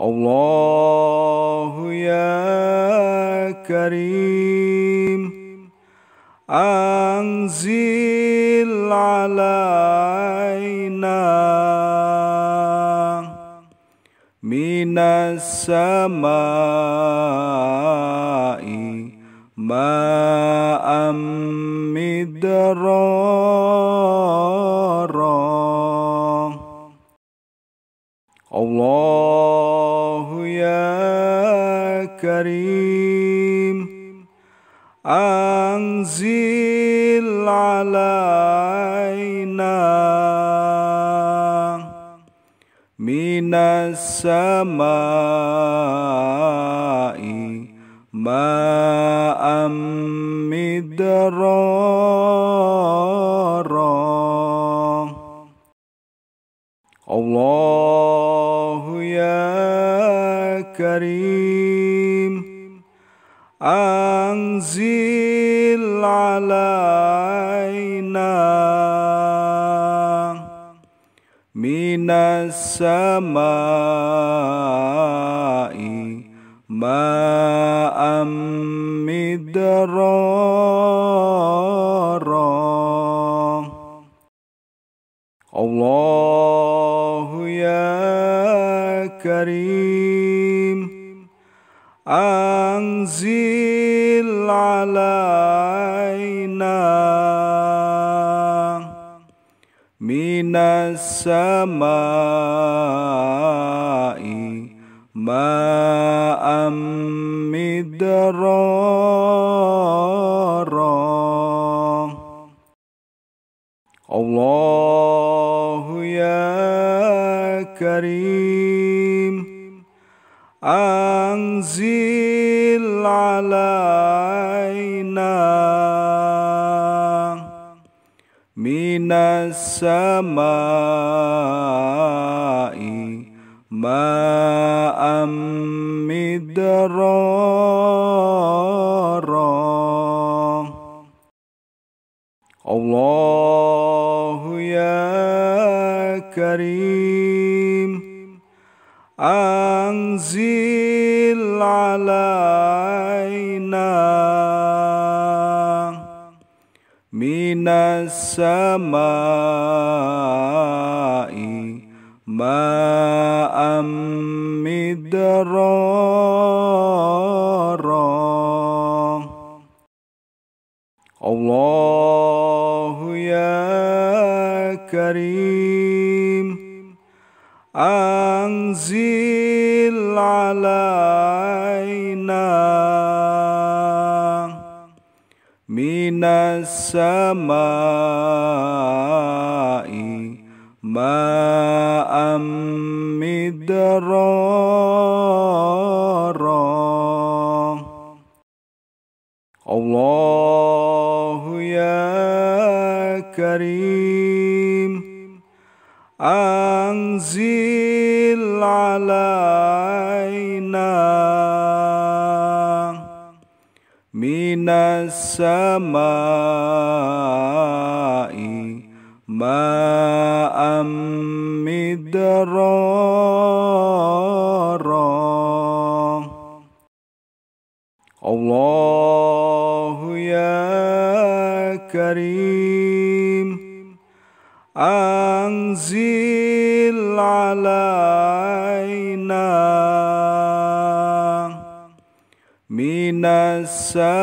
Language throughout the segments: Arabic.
الله يا كريم أنزل علينا من السماء ماء مدرارا الله الكريم أنزل علينا من السماء ماء مدرارا الله الكريم أنزل علينا من السماء ماء مدرارا الله كريم أنزل علينا من السماء ماء مدرارا الله يا كريم Angin علينا minas samai ma'amidera'rah. Allah ya karim. Zil alaih na min asma'i ma'amid Allah ya karim. Aziz. علينا من السماء ماء مدرارا الله يا كريم أنزل علينا من السماء ماء مدرارا الله يا كريم أنزل علينا من السماء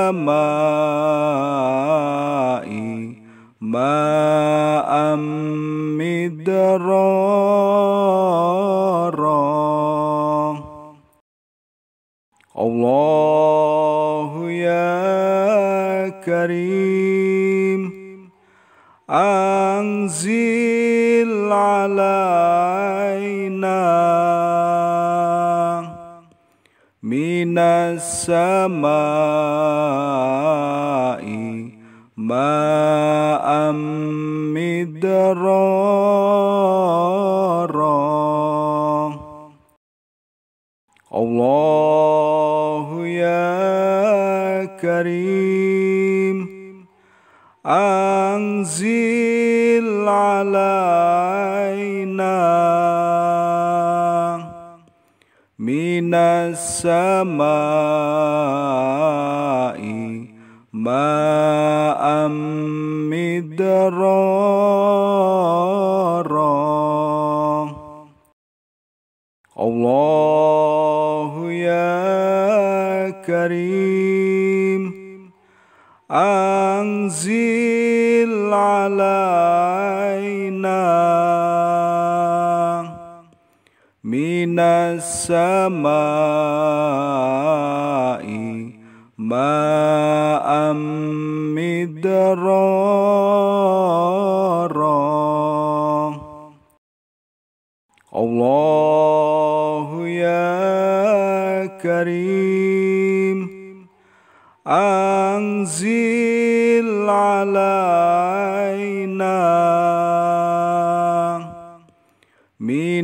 ماء مدرارا الله يا كريم أنزل علينا من السماء ماء مدرارا الله يا كريم أنزل علينا من السماء ماء مدرارا الله يا كريم أنزل علينا السماء ماء مدرارا الله يا كريم أنزل علينا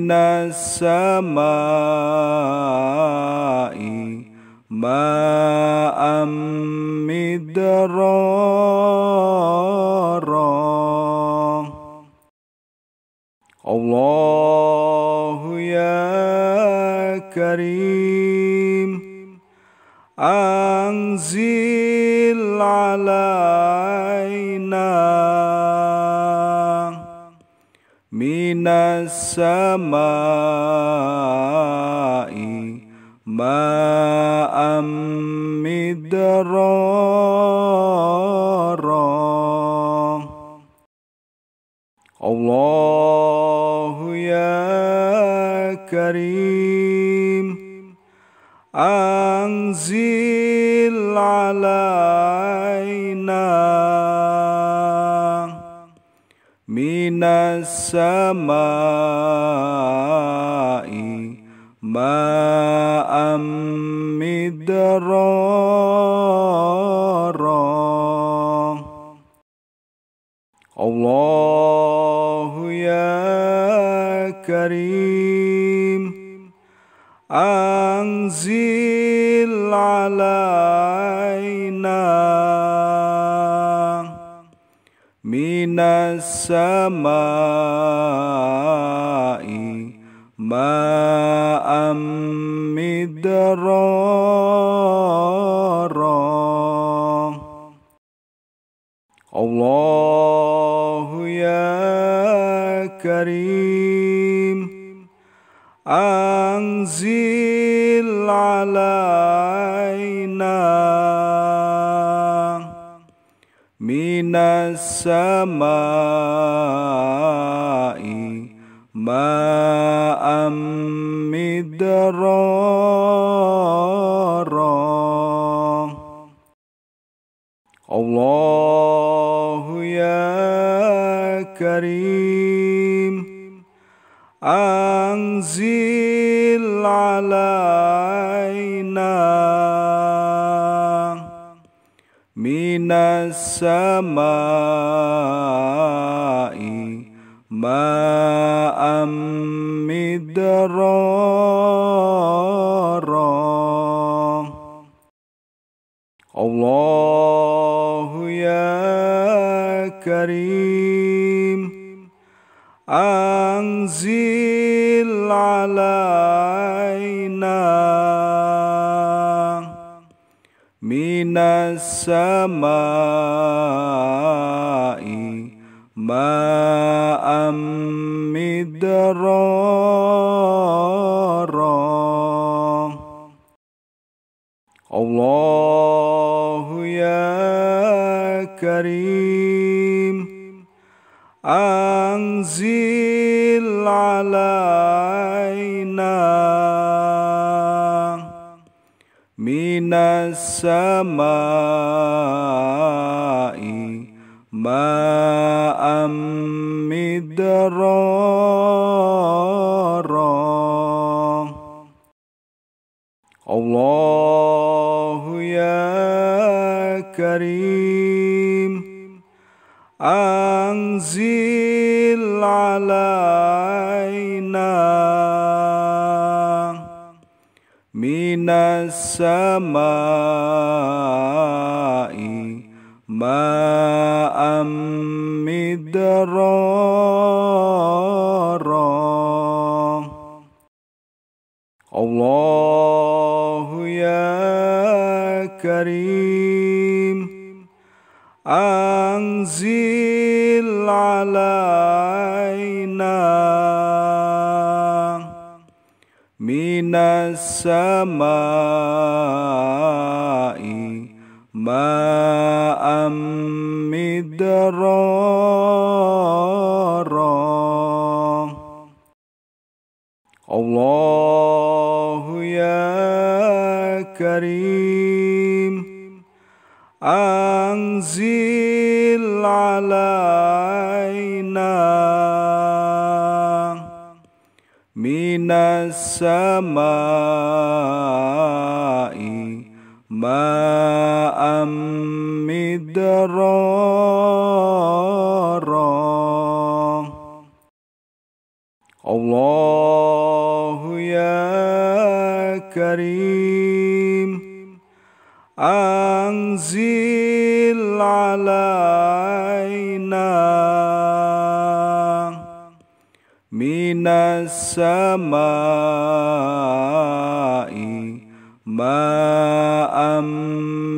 من السماء ماء مدرارا الله يا كريم أنزل علي من السماء ماء مدرارا الله يا كريم أنزل علينا Nasaim ma'amid roh Allah ya karim anzil alai السماء ماء مدرارا الله يا كريم أنزل علينا من السماء ماء مدرارا الله يا كريم أنزل علينا السماء ماء مدرارا الله يا كريم أنزل علينا من السماء ماء مدرارا الله يا كريم أنزل علي Nasaim ma'amid roh, Allah ya karim, anzil ala. من السماء ماء مدرارا الله يا كريم أنزل علينا minasamai ma'am midrarah Allahu ya karim anzil من السماء ماء مدرارا الله يا كريم أنزل علينا من السماء ماء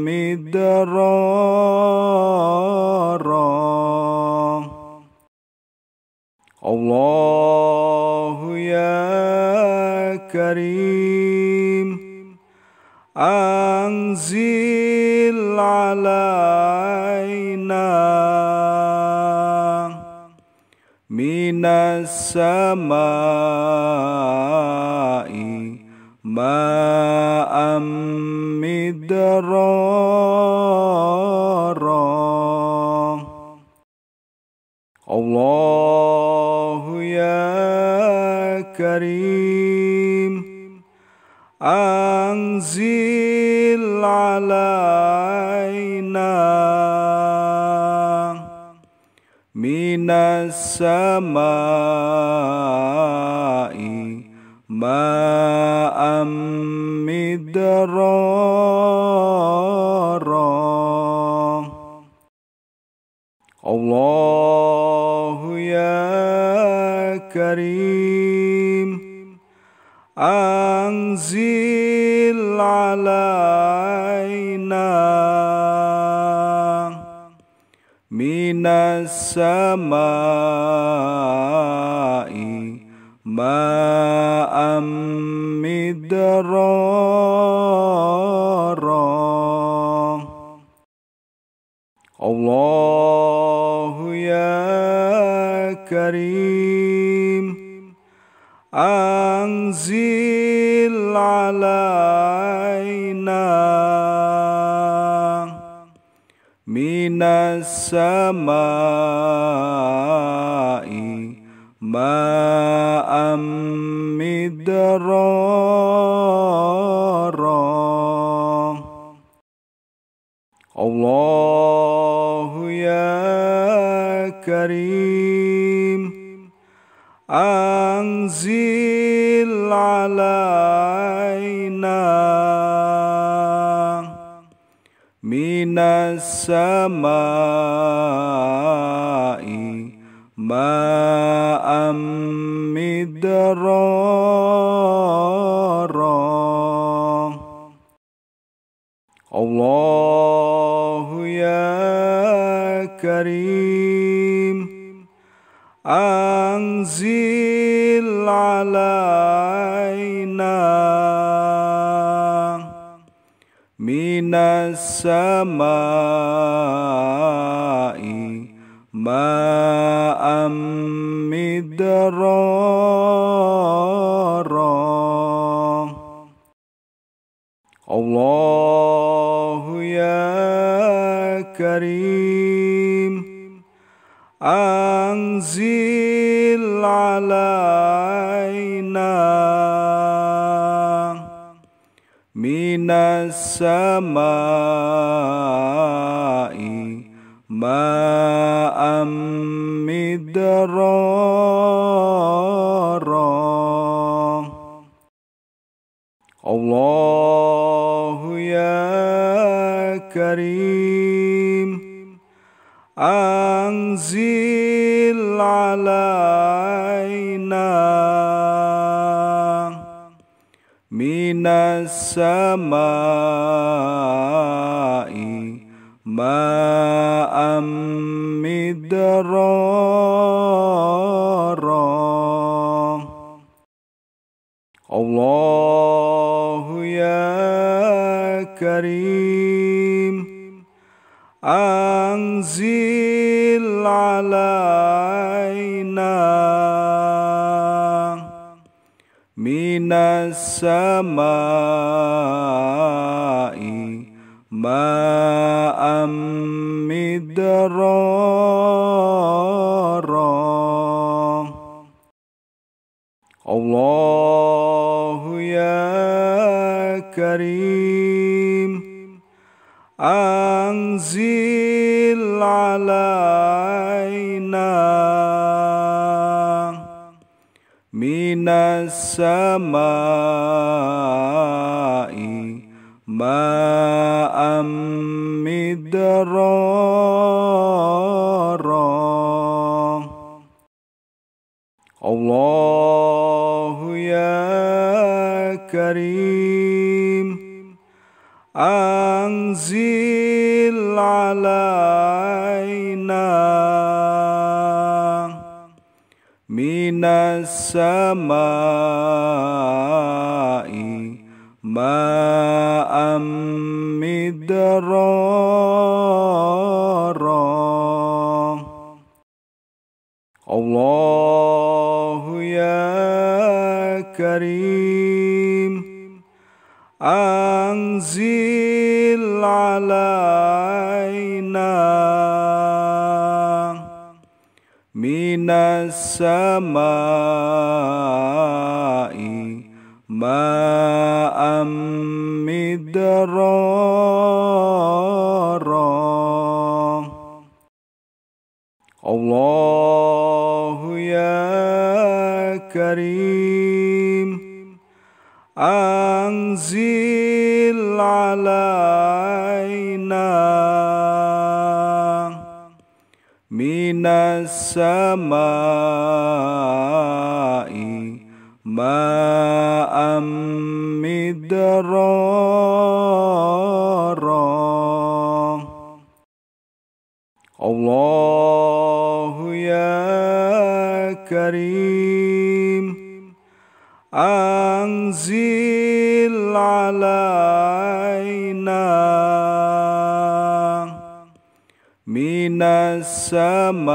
مدرارا الله يا كريم أنزل علي Nasaim ma'amid roh Allah ya karim anzil alaينا من السماء ماء مدرارا الله يا كريم أنزل علي Nasaim ma'amid rong. Allah ya karim, anzil alaikna. السماء ماء مدرارا الله يا كريم أنزل علي minasamai ma'am midrara Allahu ya karim anzil alaina السماء ماء مدرارا الله يا كريم أنزل علينا السماء ماء مدرارا الله يا كريم أنزل علينا Nasaim ma'amid roh, Allah ya karim, angzil ala ain minas samai ma'am midrara Allahu ya karim anzil alaina من السماء ماء مدرارا الله يا كريم أنزل علي السماء ماء مدرارا الله يا كريم أنزل علي السماء ماء مدرارا الله يا كريم أنزل علينا من السماء ماء مدرارا الله يا كريم أنزل علي السماء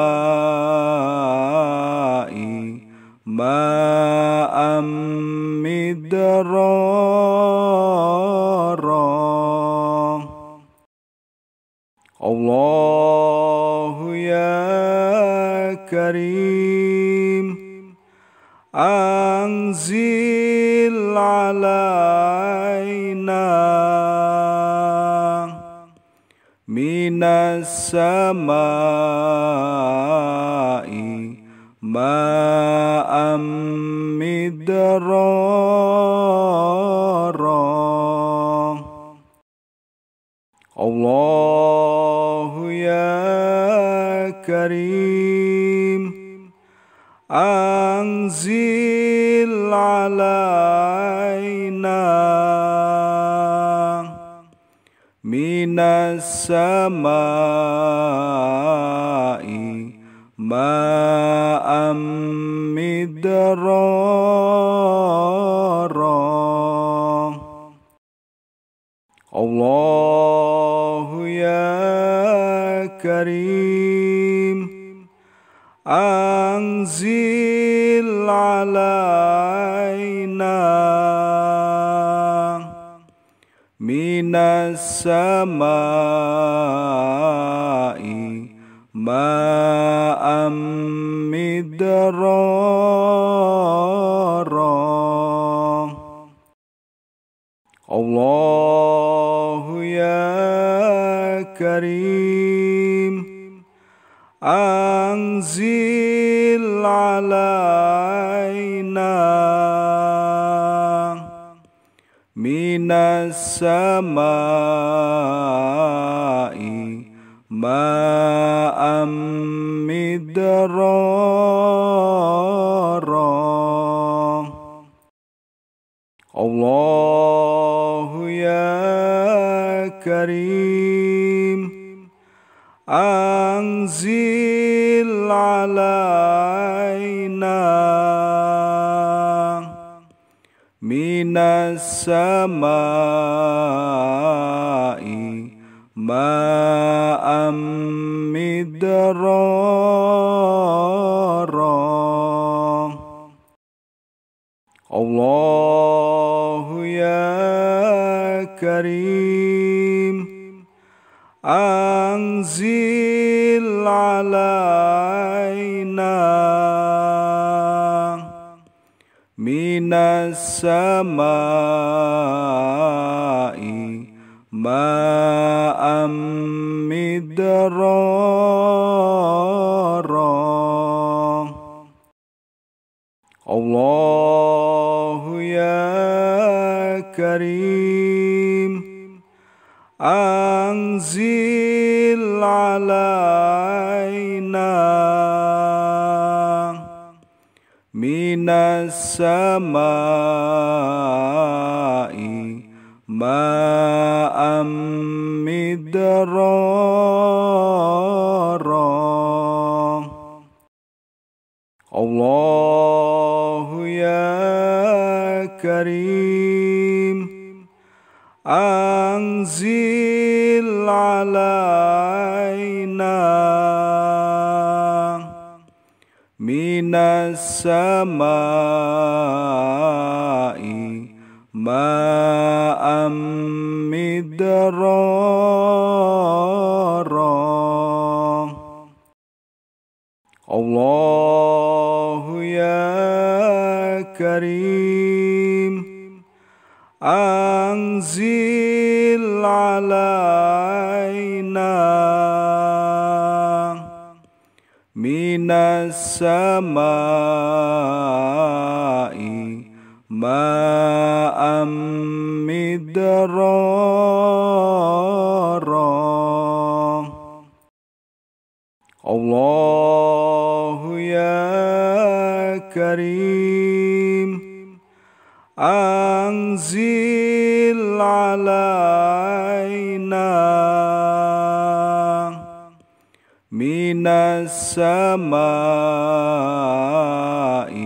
ماء مدرارا الله يا كريم أنزل علينا من السماء ماء مدرارا الله يا كريم أنزل علينا Nasaim ma'amid roh, Allah ya karim, anzil ala السماء ماء مدرارا الله يا كريم أنزل علينا من السماء ماء مدرارا الله يا كريم أنزل علينا من السماء ma'am midrara Allahu ya karim anzil alaina minas samai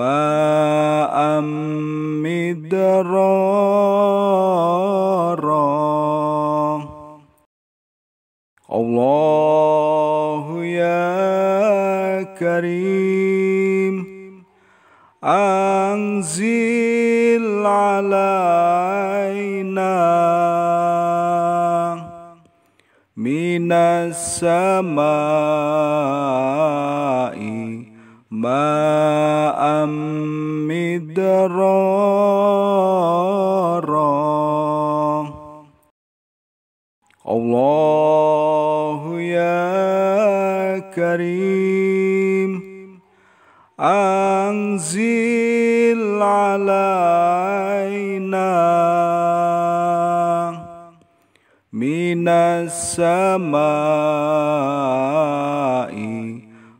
ماء مدرارا الله يا كريم أنزل علينا من السماء ma'am midrara ya karim anzil alaina minas samai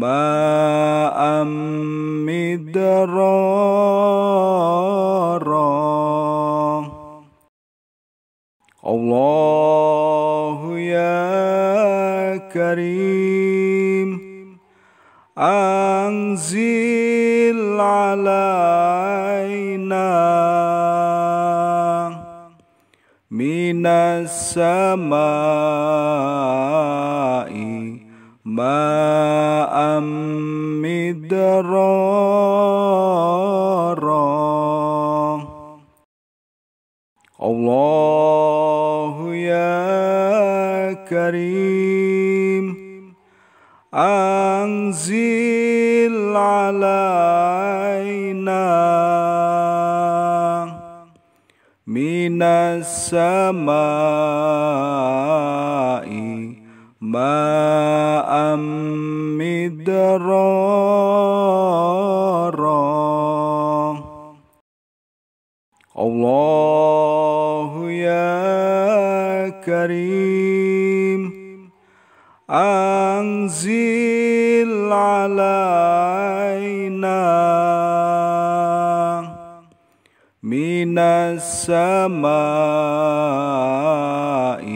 ma'am midrara ya karim anzil alaina minas sama'i ma'am midrara Allahu ya karim anzil alaina minas sama'i ماء مدرارا الله يا كريم أنزل علينا من السماء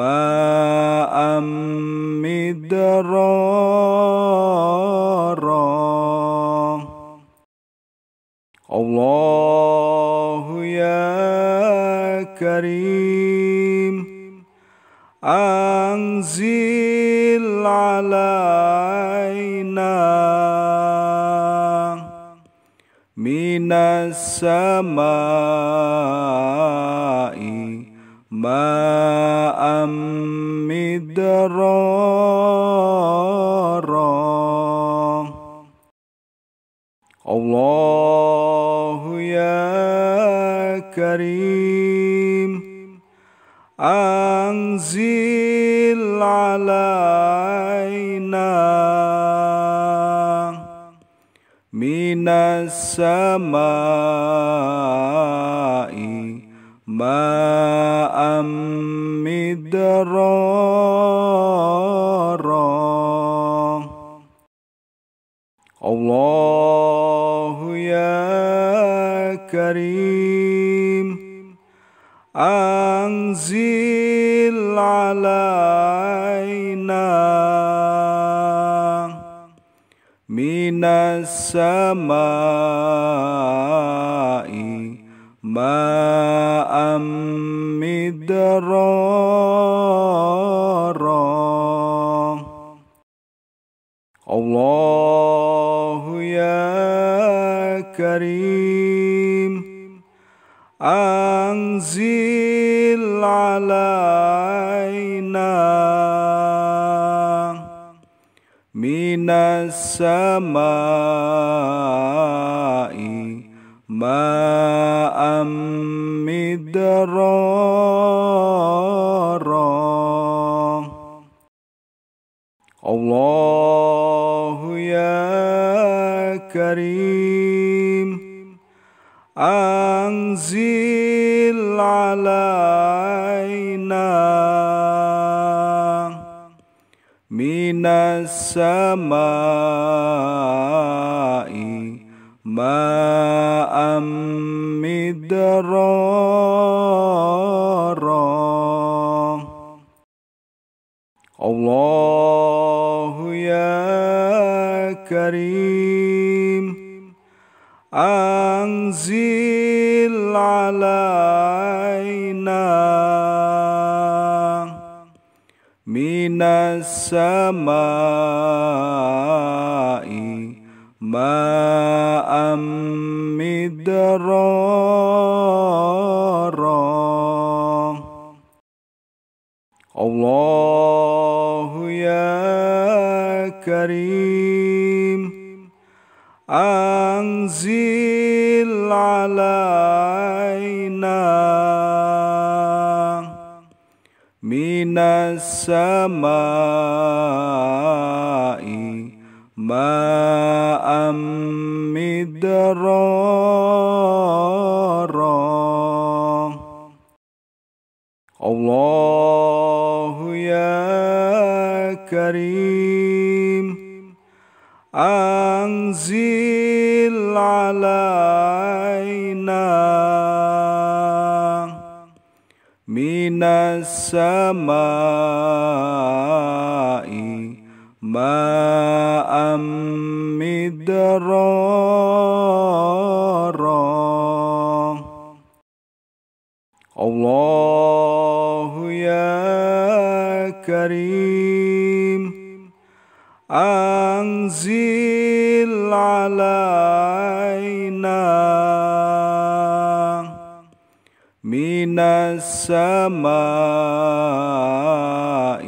ماء مدرارا الله يا كريم أنزل علينا من السماء ماء مدرارا الله يا كريم أنزل علينا من السماء ماء مدرارا الله يا كريم أنزل علينا من السماء ماء مدرارا الله يا كريم أنزل علينا من السماء ma'am midrara Allahu ya karim anzil alaina minas sama'i ماء مدرارا الله يا كريم أنزل علينا من السماء ma'am midrara Allahu ya karim anzil alaina minas samai ماء مدرارا الله يا كريم أنزل علينا من السماء ma'am midrara Allahu ya karim anzil alaina minas sama'i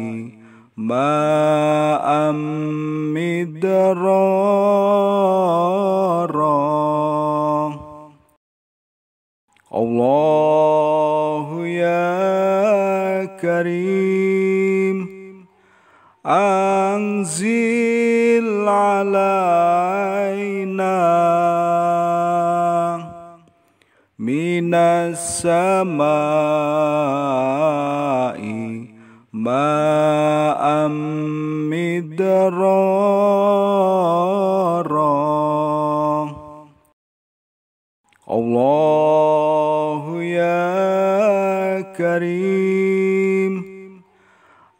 ماء مدرارا الله يا كريم أنزل علينا من السماء ماء مدرارا الله يا كريم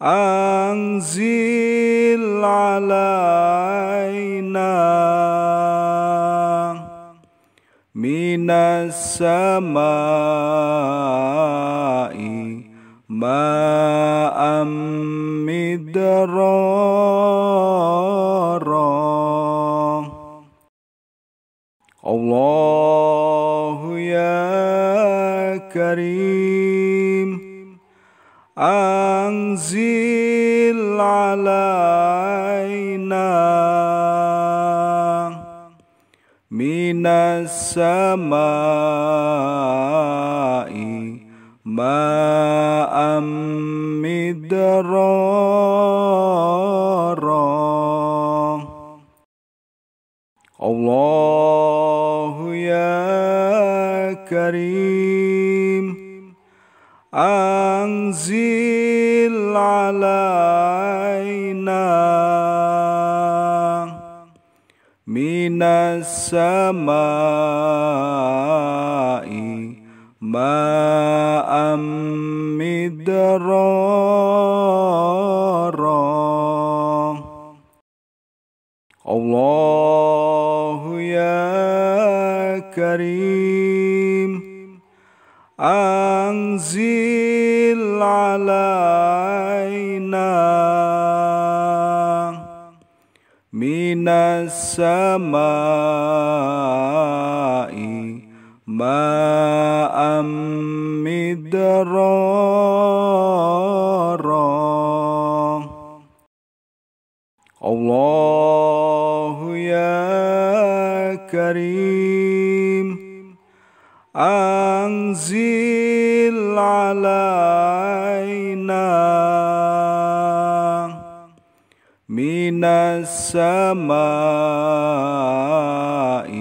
أنزل علينا من السماء ماء مدرارا الله يا كريم أنزل علينا من السماء ma'am midrara Allahu ya karim anzil alaina minas samai ماء مدرارا الله يا كريم أنزل علينا من السماء ماء مدرارا الله يا كريم أنزل علينا من السماء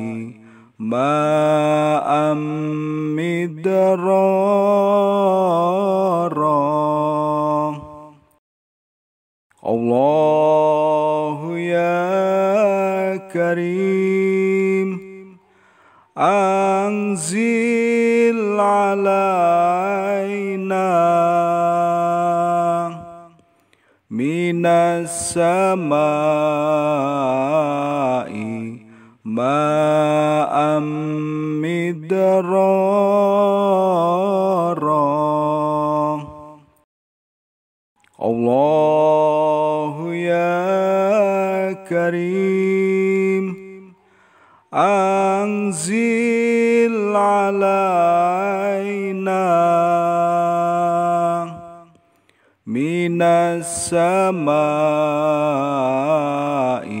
ماء مدرارا الله يا كريم أنزل علينا من السماء ma'am midrara Allahu ya karim anzil alaina minas samai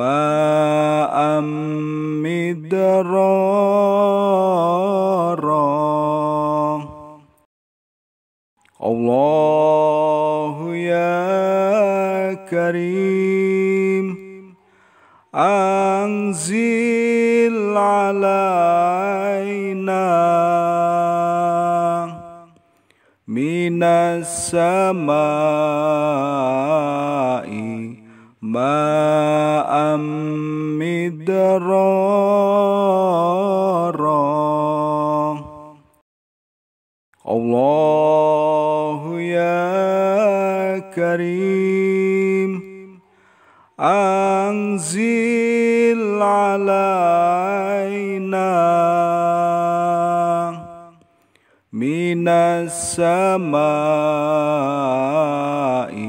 ماء مدرارا الله يا كريم أنزل علينا من السماء ma'am midrara ya karim anzil alaina minas samai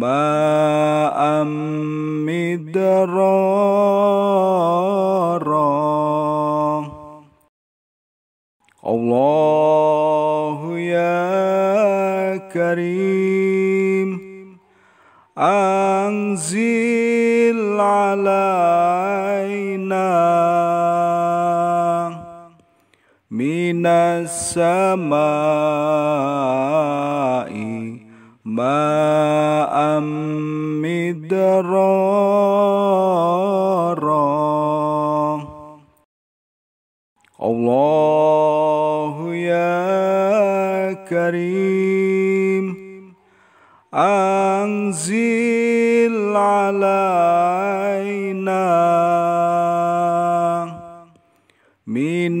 ma'am midrara ya karim anzil alaina minas samai Ba'Amid Allah Ya Karim, Azzil alaina min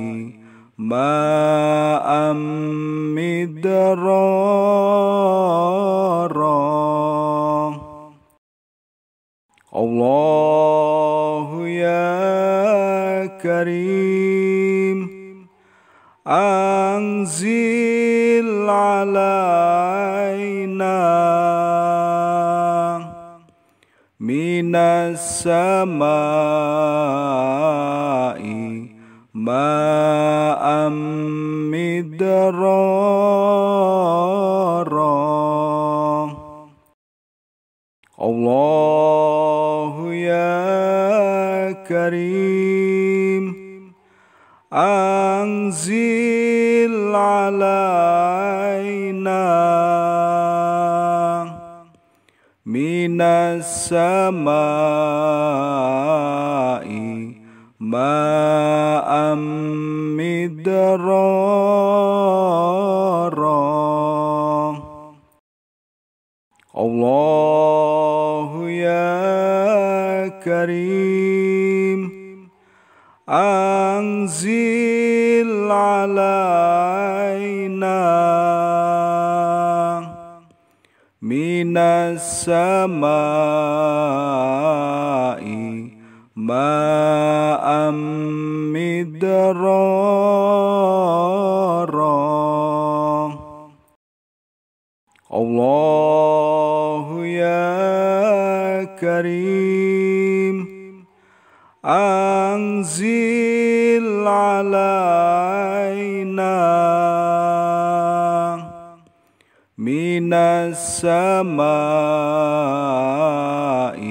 ماء مدرارا الله يا كريم أنزل علينا من السماء ma'am midrara ya karim anzil alaina minas samai ma'am midrara Allahu ya karim anzil alaina minas sama'i ماء مدرارا الله يا كريم أنزل علينا من السماء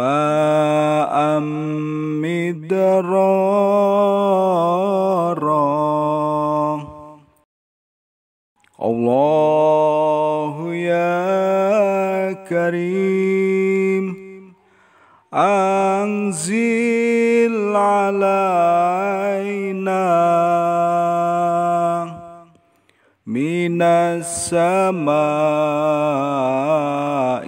ماء مدرارا الله يا كريم أنزل علينا من السماء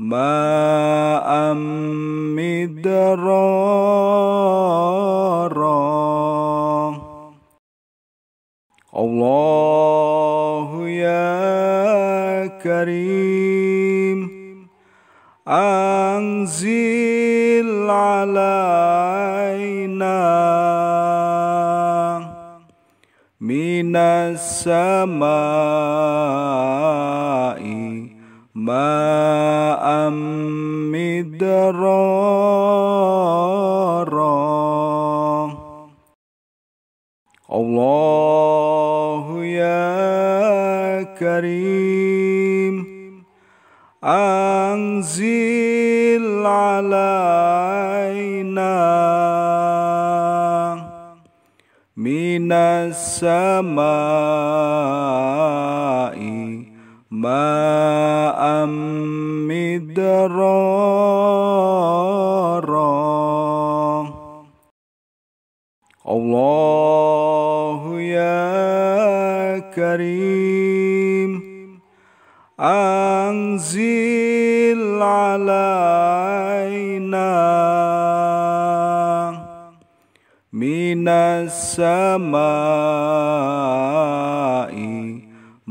ماء مدرارا الله يا كريم أنزل علينا من السماء ma'am midrara Allahu ya karim anzil alaina minas samai ماء مدرارا الله يا كريم أنزل علينا من السماء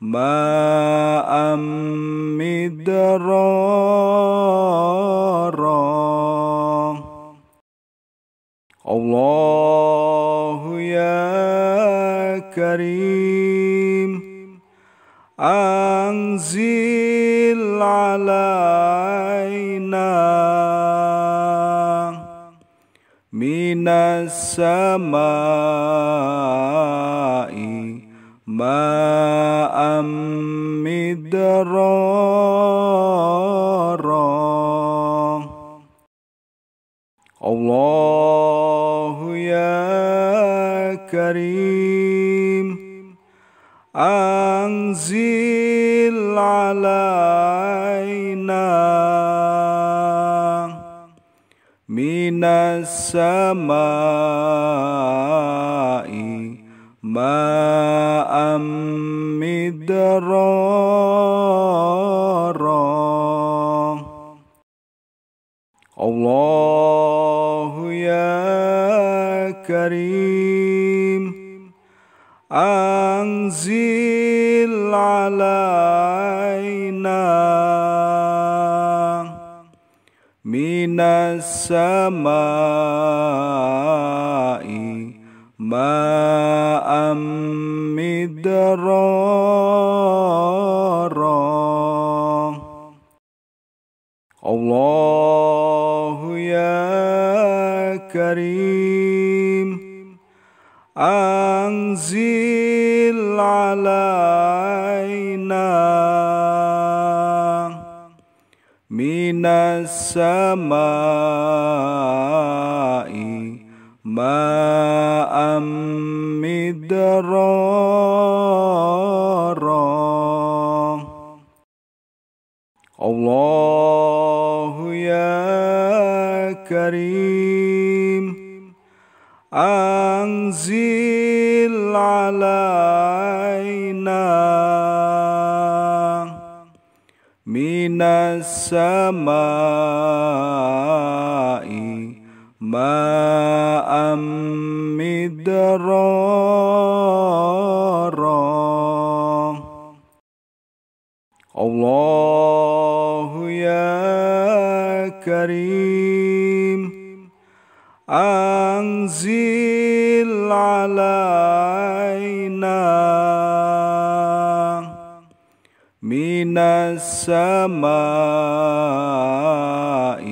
ماء مدرارا الله يا كريم أنزل علينا من السماء ماء مدرارا الله يا كريم أنزل علينا من السماء ma'am midroro Allahu ya karim anzil alaina minas samai ma'am midrara ya karim anzil alaina minas sama'i Allah Ya Karim, Angzillalahinah, minas samai. ماء مدرارا الله يا كريم أنزل علينا من السماء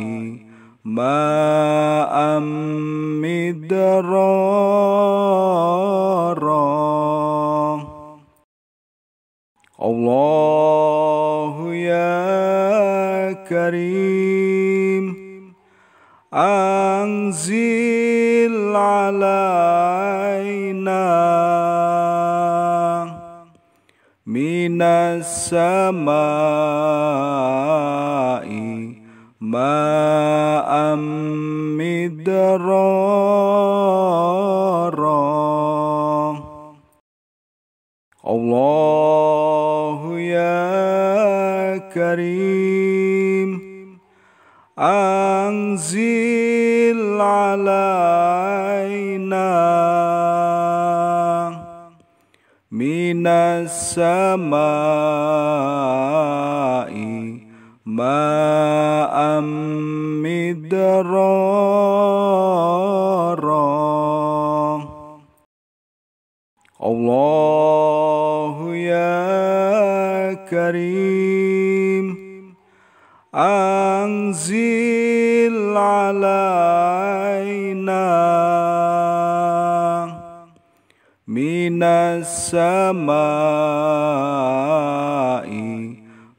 ma'am midrara Allahu ya karim anzil alaina minas samai ma'am midrarong Allahu ya karim anzil alaina minas sama'i ماء مدرارا الله يا كريم أنزل علينا من السماء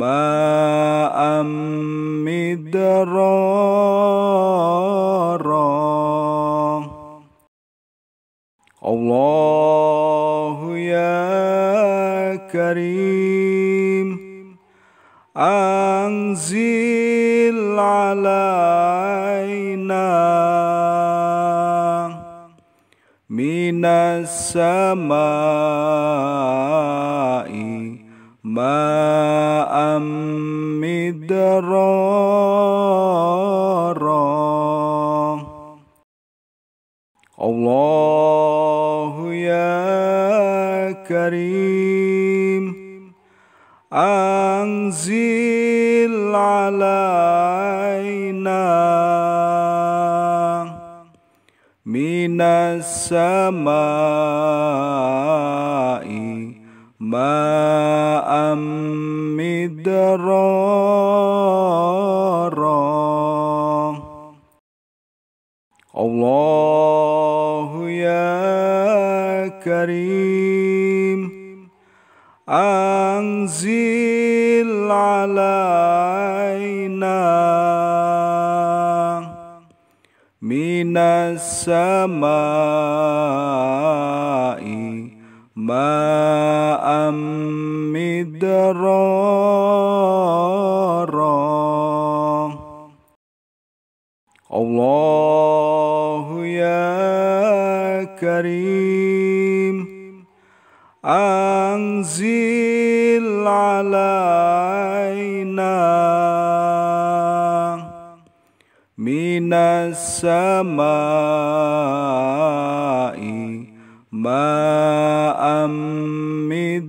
ma'am midrara Allahu ya karim anzil alaina minas samai ma'am midrara Allahu ya karim anzil alaina minas sama'i Allahu Ya Karim, Azza Jalalainah, minas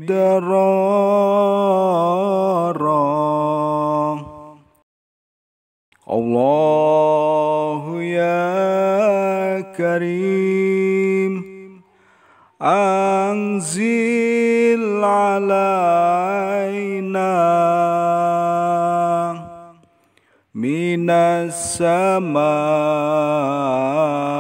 درارا الله يا كريم أنزل علينا من السماء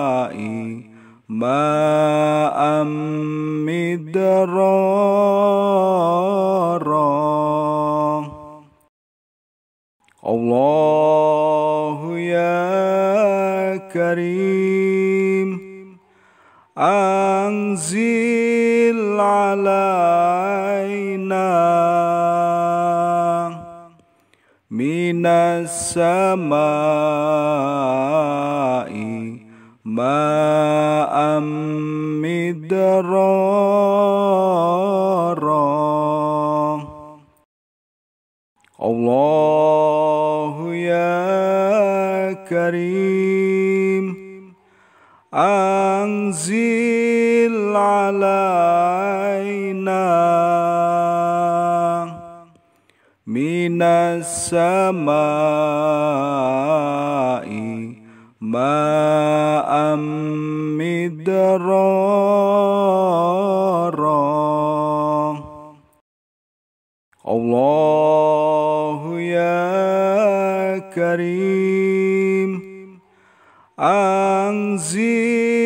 alaina minas samai ma'am midrara Allahu ya karim anzir علينا من السماء ماء مدرارا الله يا كريم أنزل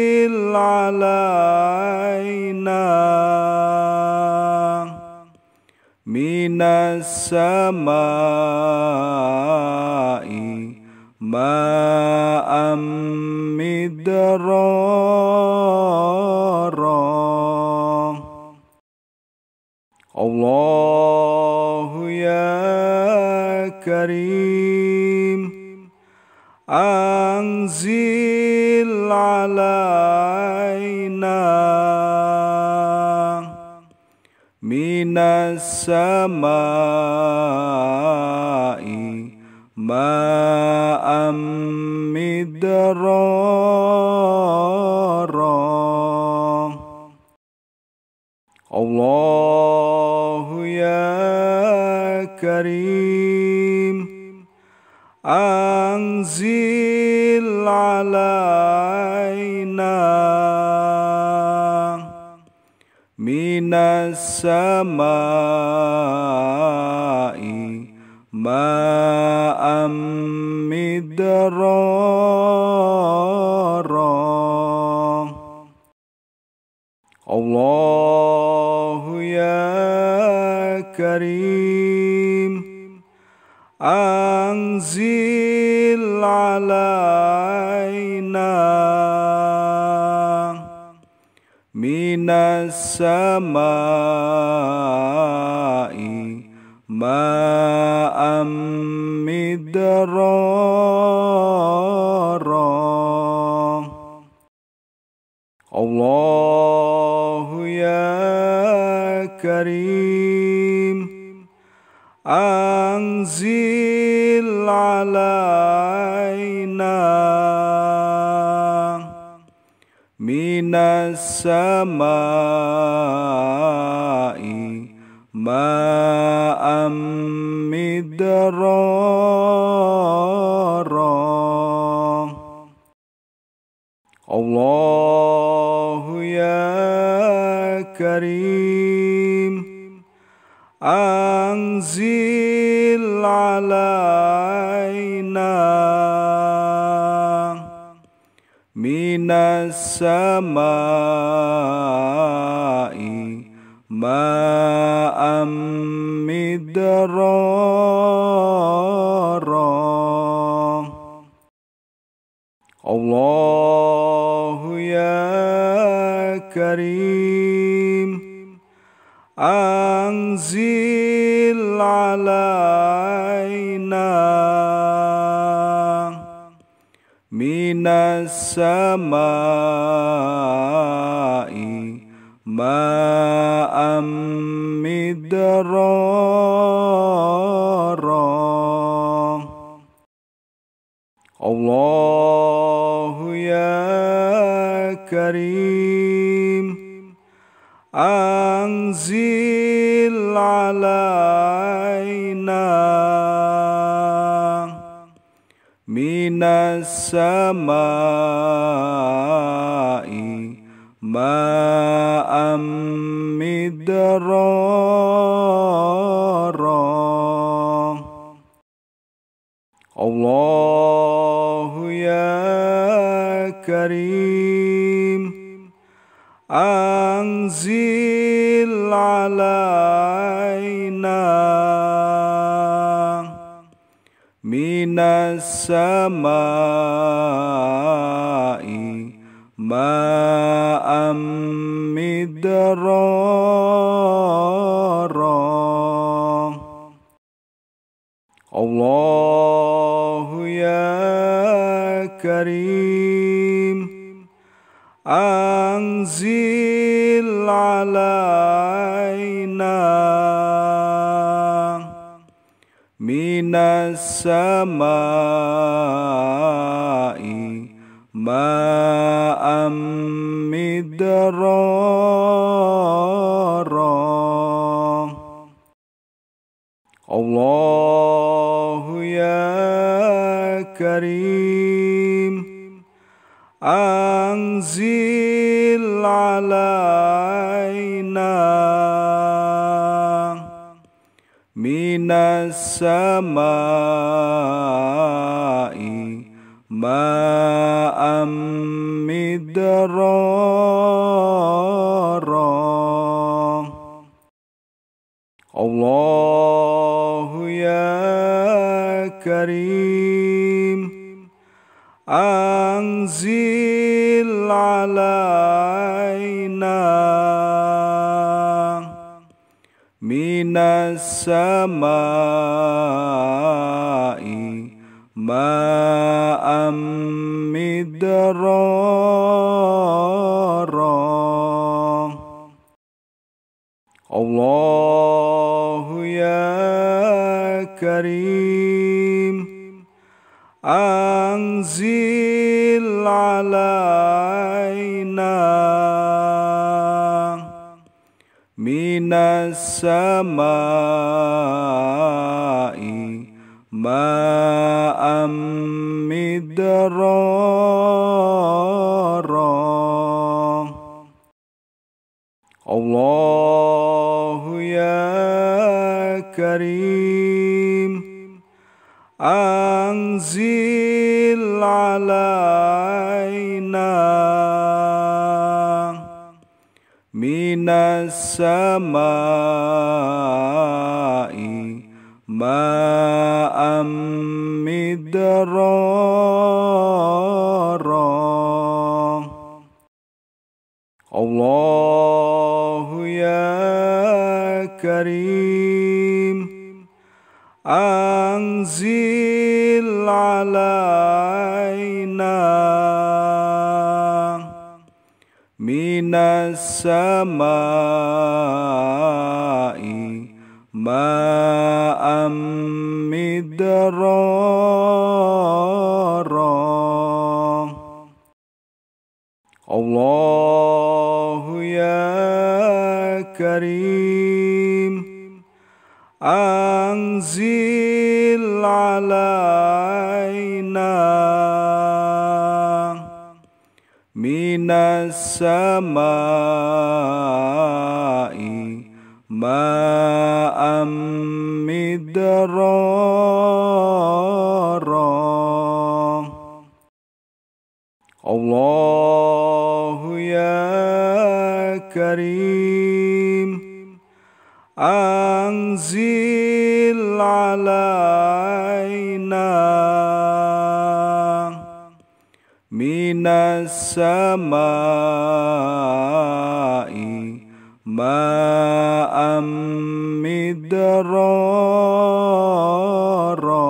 علينا من السماء ماء مدرارا الله يا كريم أنزل Malai minas sama'i ma'amid darar. Allah ya karim, angzib. علينا من السماء ماء مدرارا الله يا كريم أنزل علينا من السماء ماء مدرارا الله يا كريم أنزل alaina minas samai ma Allah ya karim anzil علينا من السماء ماء مدرارا الله يا كريم أنزل Malaikat minas sama'i ma'amid darar. Allah ya karim angzi alaina samai ma amidara Allah ya karim anzil علينا من السماء ماء مدرارا الله يا كريم أنزل علينا من السماء ماء مدرارا الله يا كريم أنزل alaina minas samai ma amidra Allah ya karim anzil علينا من السماء ماء مدرارا الله يا كريم أنزل Allahai minas samai ma'amid darrah. Allah ya karim, angzib. علينا من السماء ماء مدرارا الله يا كريم أنزل علينا من السماء ماء مدرارا الله يا كريم أنزل علينا من السماء ماء مدرارا الله يا كريم أنزل علينا من السماء ماء مدرارا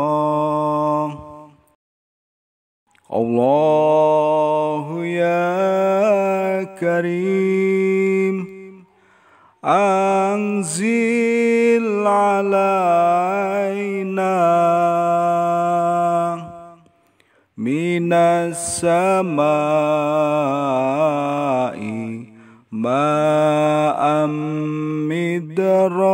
الله يا كريم أنزل علينا من السماء ماء مدرارا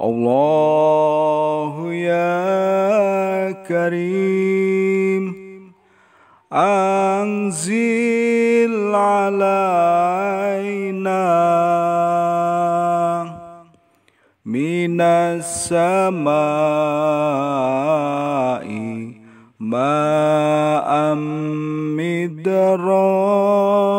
الله يا كريم أنزل علينا من السماء ماء مدرارا